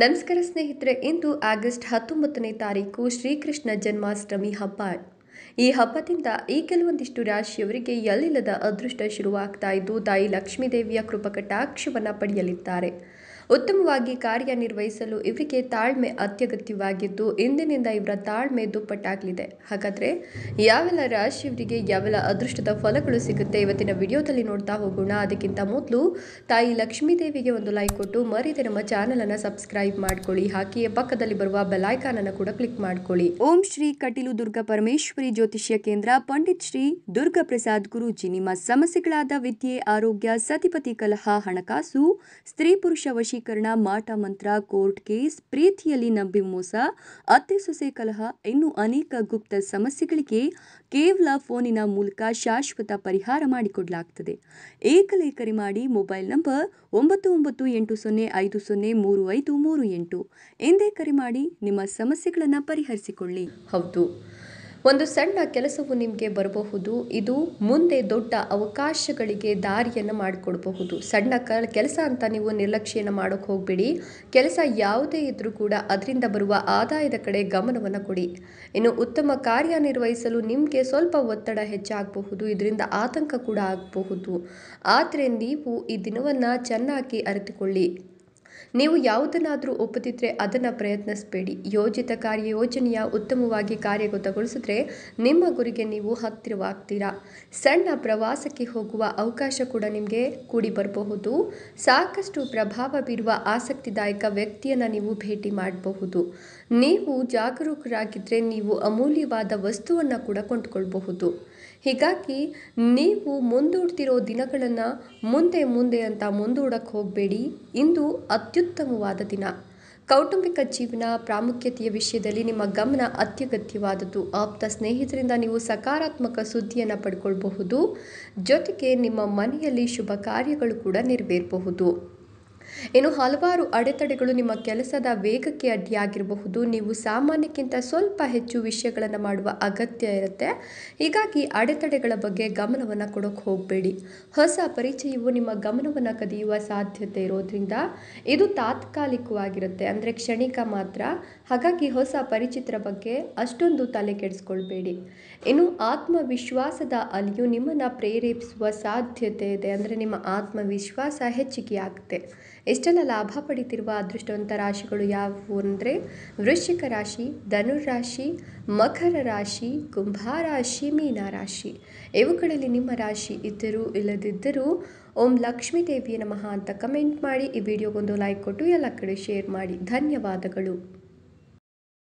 ನಮಸ್ಕಾರ ಸ್ನೇಹಿತರೆ ಇಂದು ಆಗಸ್ಟ್ ಹತ್ತೊಂಬತ್ತನೇ ತಾರೀಕು ಶ್ರೀಕೃಷ್ಣ ಜನ್ಮಾಷ್ಟಮಿ ಹಬ್ಬ ಈ ಹಬ್ಬದಿಂದ ಈ ಕೆಲವೊಂದಿಷ್ಟು ರಾಶಿಯವರಿಗೆ ಎಲ್ಲಿಲ್ಲದ ಅದೃಷ್ಟ ಶುರುವಾಗ್ತಾ ಇದ್ದು ತಾಯಿ ಲಕ್ಷ್ಮೀದೇವಿಯ ಕೃಪಕಟಾಕ್ಷವನ್ನು ಪಡೆಯಲಿದ್ದಾರೆ ಉತ್ತಮವಾಗಿ ಕಾರ್ಯನಿರ್ವಹಿಸಲು ಇವರಿಗೆ ತಾಳ್ಮೆ ಅತ್ಯಗತ್ಯವಾಗಿದ್ದು ಇಂದಿನಿಂದ ಇವರ ತಾಳ್ಮೆ ದುಪ್ಪಟ್ಟಾಗಲಿದೆ ಹಾಗಾದರೆ ಯಾವೆಲ್ಲ ರಾಶಿಯವರಿಗೆ ಯಾವೆಲ್ಲ ಅದೃಷ್ಟದ ಫಲಗಳು ಸಿಗುತ್ತೆ ಇವತ್ತಿನ ವಿಡಿಯೋದಲ್ಲಿ ನೋಡ್ತಾ ಹೋಗೋಣ ಅದಕ್ಕಿಂತ ಮೊದಲು ತಾಯಿ ಲಕ್ಷ್ಮೀದೇವಿಗೆ ಒಂದು ಲೈಕ್ ಕೊಟ್ಟು ಮರೀದೆ ನಮ್ಮ ಚಾನಲನ್ನು ಸಬ್ಸ್ಕ್ರೈಬ್ ಮಾಡ್ಕೊಳ್ಳಿ ಹಾಗೆಯೇ ಪಕ್ಕದಲ್ಲಿ ಬರುವ ಬೆಲೈಕಾನ್ ಅನ್ನು ಕೂಡ ಕ್ಲಿಕ್ ಮಾಡ್ಕೊಳ್ಳಿ ಓಂ ಶ್ರೀ ಕಟೀಲು ದುರ್ಗಾ ಪರಮೇಶ್ವರಿ ಜ್ಯೋತಿಷ್ಯ ಕೇಂದ್ರ ಪಂಡಿತ್ ಶ್ರೀ ದುರ್ಗಾ ಪ್ರಸಾದ್ ಗುರುಜಿ ನಿಮ್ಮ ಸಮಸ್ಯೆಗಳಾದ ವಿದ್ಯೆ ಆರೋಗ್ಯ ಸತಿಪತಿ ಕಲಹ ಹಣಕಾಸು ಸ್ತ್ರೀ ಪುರುಷ ವಶಿ ನ್ಯಾಯಾಧೀಕರಣ ಮಾಟ ಮಂತ್ರ ಕೋರ್ಟ್ ಕೇಸ್ ಪ್ರೀತಿಯಲ್ಲಿ ನಂಬಿ ಮೋಸ ಅತ್ತೆ ಸೊಸೆ ಕಲಹ ಇನ್ನೂ ಅನೇಕ ಗುಪ್ತ ಸಮಸ್ಯೆಗಳಿಗೆ ಕೇವಲ ಫೋನಿನ ಮೂಲಕ ಶಾಶ್ವತ ಪರಿಹಾರ ಮಾಡಿಕೊಡಲಾಗ್ತದೆ ಏಕಲೇ ಕರೆ ಮಾಡಿ ಮೊಬೈಲ್ ನಂಬರ್ ಒಂಬತ್ತು ಒಂಬತ್ತು ಎಂಟು ಸೊನ್ನೆ ಐದು ಸೊನ್ನೆ ಮೂರು ಐದು ಮೂರು ಎಂಟು ಎಂದೇ ಕರೆ ಮಾಡಿ ನಿಮ್ಮ ಸಮಸ್ಯೆಗಳನ್ನು ಪರಿಹರಿಸಿಕೊಳ್ಳಿ ಹೌದು ಒಂದು ಸಣ್ಣ ಕೆಲಸವು ನಿಮಗೆ ಬರಬಹುದು ಇದು ಮುಂದೆ ದೊಡ್ಡ ಅವಕಾಶಗಳಿಗೆ ದಾರಿಯನ್ನು ಮಾಡಿಕೊಡಬಹುದು ಸಣ್ಣ ಕ ಕೆಲಸ ಅಂತ ನೀವು ನಿರ್ಲಕ್ಷ್ಯನ ಮಾಡೋಕೆ ಹೋಗಬೇಡಿ ಕೆಲಸ ಯಾವುದೇ ಇದ್ದರೂ ಕೂಡ ಅದರಿಂದ ಬರುವ ಆದಾಯದ ಕಡೆ ಗಮನವನ್ನು ಕೊಡಿ ಇನ್ನು ಉತ್ತಮ ಕಾರ್ಯನಿರ್ವಹಿಸಲು ನಿಮಗೆ ಸ್ವಲ್ಪ ಒತ್ತಡ ಹೆಚ್ಚಾಗಬಹುದು ಇದರಿಂದ ಆತಂಕ ಕೂಡ ಆಗಬಹುದು ಆದರೆ ನೀವು ಈ ದಿನವನ್ನು ಚೆನ್ನಾಗಿ ಅರಿತುಕೊಳ್ಳಿ ನೀವು ಯಾವುದನ್ನಾದರೂ ಒಪ್ಪದಿದ್ರೆ ಅದನ್ನು ಪ್ರಯತ್ನಿಸಬೇಡಿ ಯೋಜಿತ ಕಾರ್ಯಯೋಜನೆಯ ಉತ್ತಮವಾಗಿ ಕಾರ್ಯಗತಗೊಳಿಸಿದ್ರೆ ನಿಮ್ಮ ಗುರಿಗೆ ನೀವು ಹತ್ತಿರವಾಗ್ತೀರಾ ಸಣ್ಣ ಪ್ರವಾಸಕ್ಕೆ ಹೋಗುವ ಅವಕಾಶ ಕೂಡ ನಿಮಗೆ ಕೂಡಿ ಬರಬಹುದು ಸಾಕಷ್ಟು ಪ್ರಭಾವ ಬೀರುವ ಆಸಕ್ತಿದಾಯಕ ವ್ಯಕ್ತಿಯನ್ನು ನೀವು ಭೇಟಿ ಮಾಡಬಹುದು ನೀವು ಜಾಗರೂಕರಾಗಿದ್ದರೆ ನೀವು ಅಮೂಲ್ಯವಾದ ವಸ್ತುವನ್ನು ಕೂಡ ಕೊಂಡುಕೊಳ್ಬಹುದು ಹೀಗಾಗಿ ನೀವು ಮುಂದೂಡ್ತಿರೋ ದಿನಗಳನ್ನು ಮುಂದೆ ಮುಂದೆ ಅಂತ ಮುಂದೂಡಕ್ಕೆ ಹೋಗಬೇಡಿ ಇಂದು ಅತ್ಯುತ್ತಮವಾದ ದಿನ ಕೌಟುಂಬಿಕ ಜೀವನ ಪ್ರಾಮುಖ್ಯತೆಯ ವಿಷಯದಲ್ಲಿ ನಿಮ್ಮ ಗಮನ ಅತ್ಯಗತ್ಯವಾದದ್ದು ಆಪ್ತ ಸ್ನೇಹಿತರಿಂದ ನೀವು ಸಕಾರಾತ್ಮಕ ಸುದ್ದಿಯನ್ನು ಪಡ್ಕೊಳ್ಬಹುದು ಜೊತೆಗೆ ನಿಮ್ಮ ಮನೆಯಲ್ಲಿ ಶುಭ ಕಾರ್ಯಗಳು ಕೂಡ ನೆರವೇರಬಹುದು ಇನ್ನು ಹಲವಾರು ಅಡೆತಡೆಗಳು ನಿಮ್ಮ ಕೆಲಸದ ವೇಗಕ್ಕೆ ಅಡ್ಡಿಯಾಗಿರಬಹುದು ನೀವು ಸಾಮಾನ್ಯಕ್ಕಿಂತ ಸ್ವಲ್ಪ ಹೆಚ್ಚು ವಿಷಯಗಳನ್ನು ಮಾಡುವ ಅಗತ್ಯ ಇರುತ್ತೆ ಹೀಗಾಗಿ ಅಡೆತಡೆಗಳ ಬಗ್ಗೆ ಗಮನವನ್ನು ಕೊಡೋಕೆ ಹೋಗಬೇಡಿ ಹೊಸ ಪರಿಚಯವು ನಿಮ್ಮ ಗಮನವನ್ನು ಕದಿಯುವ ಸಾಧ್ಯತೆ ಇರೋದ್ರಿಂದ ಇದು ತಾತ್ಕಾಲಿಕವಾಗಿರುತ್ತೆ ಅಂದರೆ ಕ್ಷಣಿಕ ಮಾತ್ರ ಹಾಗಾಗಿ ಹೊಸ ಪರಿಚಿತರ ಬಗ್ಗೆ ಅಷ್ಟೊಂದು ತಲೆ ಕೆಡಿಸ್ಕೊಳ್ಬೇಡಿ ಇನ್ನು ಆತ್ಮವಿಶ್ವಾಸದ ಅಲಿಯು ನಿಮ್ಮನ್ನು ಪ್ರೇರೇಪಿಸುವ ಸಾಧ್ಯತೆ ಇದೆ ಅಂದರೆ ನಿಮ್ಮ ಆತ್ಮವಿಶ್ವಾಸ ಹೆಚ್ಚಿಗೆ ಆಗುತ್ತೆ ಇಷ್ಟೆಲ್ಲ ಲಾಭ ಪಡಿತಿರುವ ಅದೃಷ್ಟವಂತ ರಾಶಿಗಳು ಯಾವುವು ಅಂದರೆ ವೃಶ್ಚಿಕ ರಾಶಿ ಧನುರಾಶಿ ಮಕರ ರಾಶಿ ಕುಂಭ ರಾಶಿ ಇವುಗಳಲ್ಲಿ ನಿಮ್ಮ ರಾಶಿ ಇದ್ದರೂ ಇಲ್ಲದಿದ್ದರೂ ಓಂ ಲಕ್ಷ್ಮೀ ದೇವಿಯ ನಮಃ ಅಂತ ಕಮೆಂಟ್ ಮಾಡಿ ಈ ವಿಡಿಯೋಗೊಂದು ಲೈಕ್ ಕೊಟ್ಟು ಎಲ್ಲ ಕಡೆ ಶೇರ್ ಮಾಡಿ ಧನ್ಯವಾದಗಳು